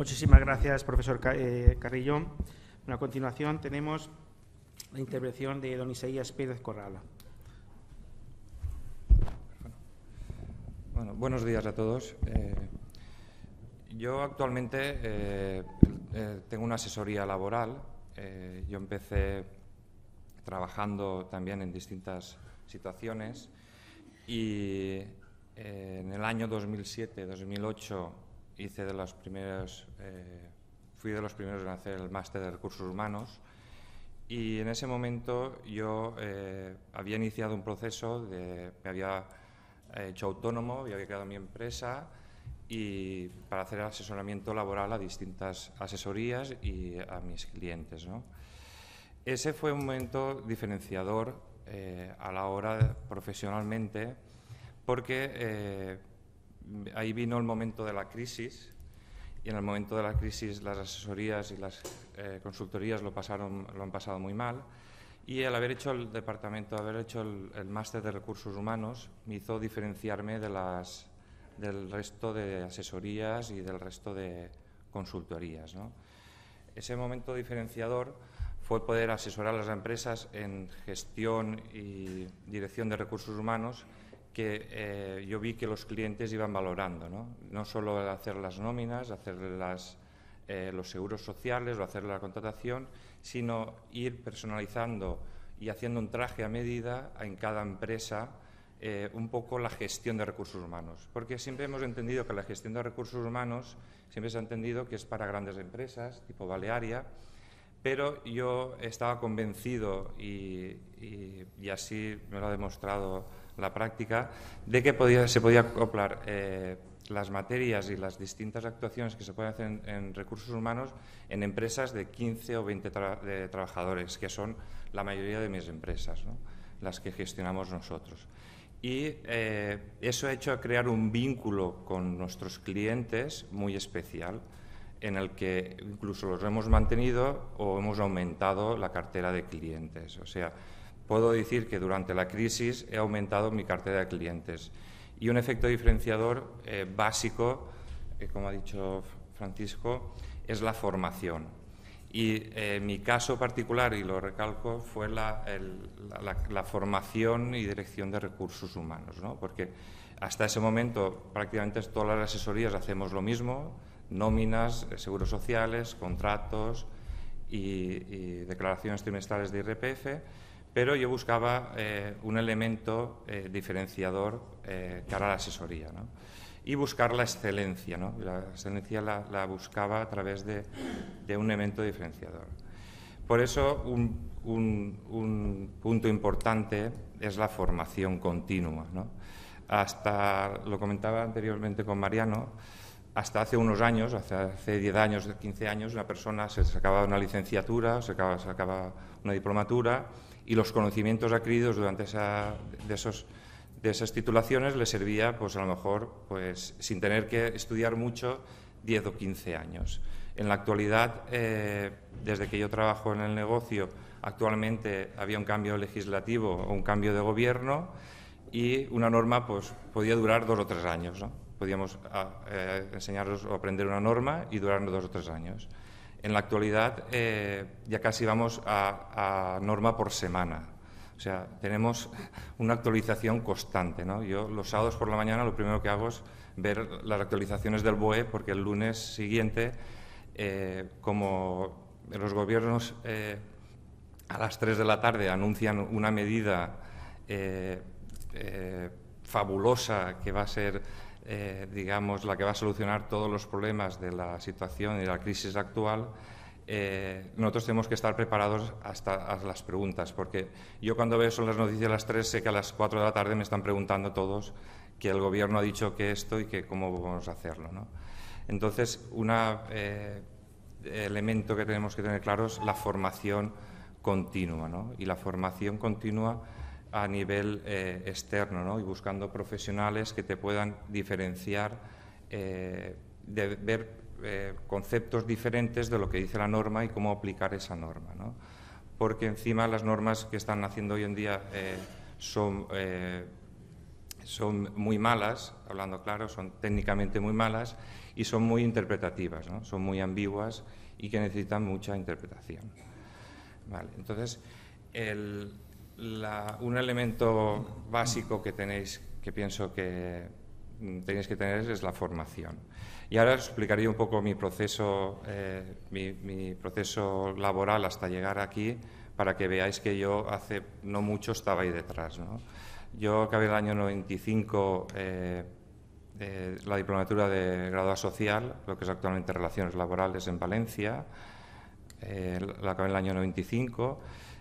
Muchísimas gracias, profesor eh, Carrillo. a continuación tenemos la intervención de don Isaías Pérez Corrala. buenos días a todos. Eh, yo actualmente eh, tengo una asesoría laboral. yo empecé trabajando también en distintas situaciones y en el año 2007-2008 hice de las primeras, eh, fui de los primeros en hacer el máster de recursos humanos y en ese momento yo eh, había iniciado un proceso de, me había eh, hecho autónomo, y había creado mi empresa y para hacer asesoramiento laboral a distintas asesorías y a mis clientes. Ese fue un momento diferenciador a la hora profesionalmente porque ahí vino el momento de la crisis y en el momento de la crisis las asesorías y las eh, consultorías lo, pasaron, lo han pasado muy mal. Y al haber hecho el departamento, haber hecho el, máster de recursos humanos, me hizo diferenciarme de del resto de asesorías y del resto de consultorías. Ese momento diferenciador fue poder asesorar a las empresas en gestión y dirección de recursos humanos que eh, yo vi que los clientes iban valorando, ¿no? No solo hacer las nóminas, hacer las, eh, los seguros sociales o hacer la contratación, sino ir personalizando y haciendo un traje a medida en cada empresa eh, un poco la gestión de recursos humanos. Porque siempre hemos entendido que la gestión de recursos humanos siempre se ha entendido que es para grandes empresas, tipo Balearia, pero yo estaba convencido y, y así me lo ha demostrado la práctica, de que se podía acoplar eh, las materias y las distintas actuaciones que se pueden hacer en, recursos humanos en empresas de 15 o 20 trabajadores, que son la mayoría de mis empresas, las que gestionamos nosotros. Y eh, eso ha hecho crear un vínculo con nuestros clientes muy especial, en el que incluso los hemos mantenido o hemos aumentado la cartera de clientes. O sea, puedo decir que durante la crisis he aumentado mi cartera de clientes. Y un efecto diferenciador eh, básico, eh, como ha dicho Francisco, es la formación. Y eh, mi caso particular, y lo recalco, fue la, formación y dirección de recursos humanos, ¿no? porque hasta ese momento prácticamente todas las asesorías hacemos lo mismo, nóminas, seguros sociales, contratos y, y declaraciones trimestrales de IRPF pero yo buscaba eh, un elemento eh, diferenciador eh, cara a la asesoría ¿no? y buscar la excelencia. ¿no? La excelencia la, buscaba a través de, un elemento diferenciador. Por eso un, un punto importante es la formación continua. ¿no? Hasta, lo comentaba anteriormente con Mariano, hasta hace unos años, hace 10 años, 15 años, una persona se sacaba una licenciatura, se sacaba, una diplomatura y los conocimientos adquiridos durante de, esas titulaciones le servía, pues a lo mejor, pues sin tener que estudiar mucho, 10 o 15 años. En la actualidad, eh, desde que yo trabajo en el negocio, actualmente había un cambio legislativo o un cambio de gobierno y una norma pues, podía durar dos o tres años. ¿no? podíamos ah, eh, enseñaros o aprender una norma y durar dos o tres años. En la actualidad eh, ya casi vamos a, norma por semana. O sea, tenemos una actualización constante. ¿no? Yo los sábados por la mañana lo primero que hago es ver las actualizaciones del BOE porque el lunes siguiente, eh, como los gobiernos eh, a las 3 de la tarde anuncian una medida fabulosa que va a ser eh, digamos, la que va a solucionar todos los problemas de la situación y la crisis actual, eh, nosotros tenemos que estar preparados hasta las preguntas, porque yo cuando veo son las noticias a las 3, sé que a las 4 de la tarde me están preguntando todos que el gobierno ha dicho que esto y que cómo vamos a hacerlo. ¿no? Entonces, un eh, elemento que tenemos que tener claro es la formación continua, ¿no? y la formación continua a nivel eh, externo ¿no? y buscando profesionales que te puedan diferenciar, eh, de ver eh, conceptos diferentes de lo que dice la norma y cómo aplicar esa norma. ¿no? Porque encima las normas que están haciendo hoy en día son, son muy malas, hablando claro, son técnicamente muy malas y son muy interpretativas, ¿no? son muy ambiguas y que necesitan mucha interpretación. Vale, entonces, el, un elemento básico que tenéis, que pienso que tenéis que tener es la formación. Y ahora os explicaré un poco mi proceso, eh, mi, proceso laboral hasta llegar aquí, para que veáis que yo hace no mucho estaba ahí detrás. ¿no? Yo acabé el año 95 eh, eh, la diplomatura de grado social, lo que es actualmente Relaciones Laborales en Valencia. la acabé en el año 95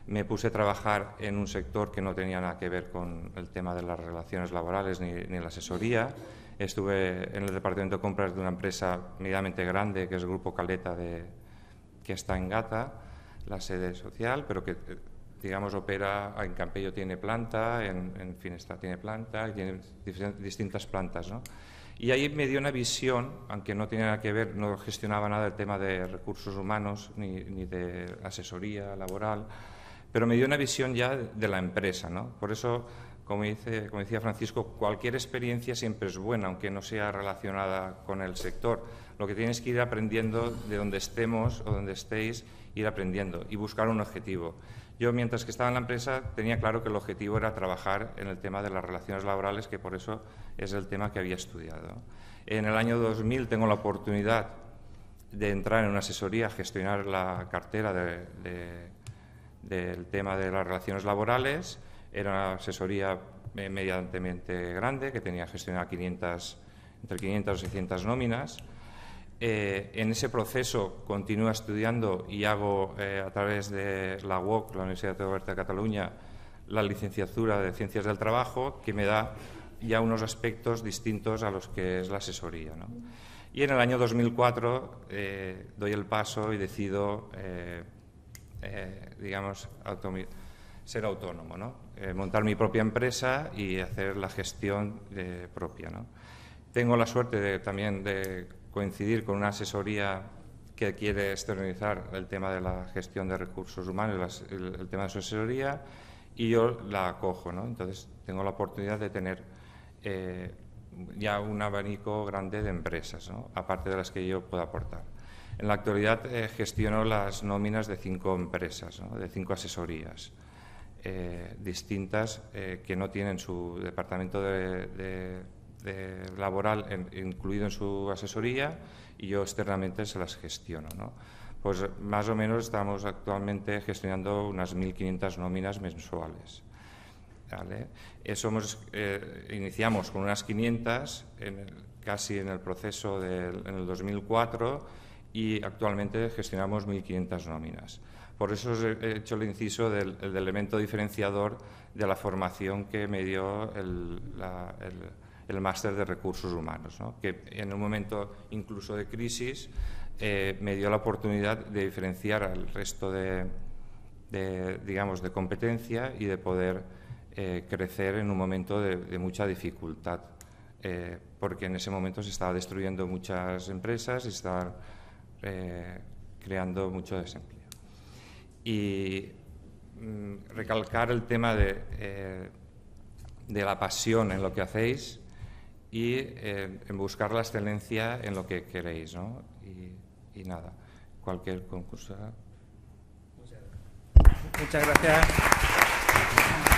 me puse a trabajar en un sector que no tenía nada que ver con el tema de las relaciones laborales ni, la asesoría. Estuve en el departamento de compras de una empresa medianamente grande, que es el Grupo Caleta, que está en Gata, la sede social, pero que, digamos, opera, en Campello tiene planta, en, Finestra tiene planta, y tiene distintas plantas, Y ahí me dio una visión, aunque no tenía nada que ver, no gestionaba nada el tema de recursos humanos ni, ni de asesoría laboral, pero me dio una visión ya de la empresa. ¿no? Por eso, como, decía Francisco, cualquier experiencia siempre es buena, aunque no sea relacionada con el sector. Lo que tienes que ir aprendiendo de donde estemos o donde estéis, ir aprendiendo y buscar un objetivo. Yo, mientras que estaba en la empresa, tenía claro que el objetivo era trabajar en el tema de las relaciones laborales, que por eso es el tema que había estudiado. En el año 2000 tengo la oportunidad de entrar en una asesoría, gestionar la cartera de del tema de las relaciones laborales. Era una asesoría eh, medianamente grande que tenía gestionada 500, entre 500 y 600 nóminas. Eh, en ese proceso continúo estudiando y hago eh, a través de la UOC, la Universidad oberta de Cataluña, la licenciatura de Ciencias del Trabajo, que me da ya unos aspectos distintos a los que es la asesoría. Y en el año 2004 doy el paso y decido eh, digamos, ser autónomo, ¿no? Eh, montar mi propia empresa y hacer la gestión eh, propia. ¿no? Tengo la suerte también de coincidir con una asesoría que quiere externalizar el tema de la gestión de recursos humanos, el, tema de su asesoría, y yo la acojo. Entonces, tengo la oportunidad de tener ya un abanico grande de empresas, aparte de las que yo pueda aportar. En la actualidad eh, gestiono las nóminas de cinco empresas, de cinco asesorías eh, distintas eh, que no tienen su departamento de, laboral incluido en su asesoría y yo externamente se las gestiono. Pues más o menos estamos actualmente gestionando unas 1.500 nóminas mensuales. iniciamos con unas 500 en casi en el proceso del en el 2004 y actualmente gestionamos 1.500 nóminas. Por eso he hecho el inciso del, elemento diferenciador de la formación que me dio el, el, máster de recursos humanos, que en un momento incluso de crisis eh, me dio la oportunidad de diferenciar al resto de, digamos, de competencia y de poder eh, crecer en un momento de, mucha dificultad, eh, porque en ese momento se estaban destruyendo muchas empresas, y estaban eh, creando mucho desempleo. Y mm, recalcar el tema de, eh, de, la pasión en lo que hacéis y eh, en buscar la excelencia en lo que queréis, ¿no? Y, y nada, cualquier concurso. Muchas gracias.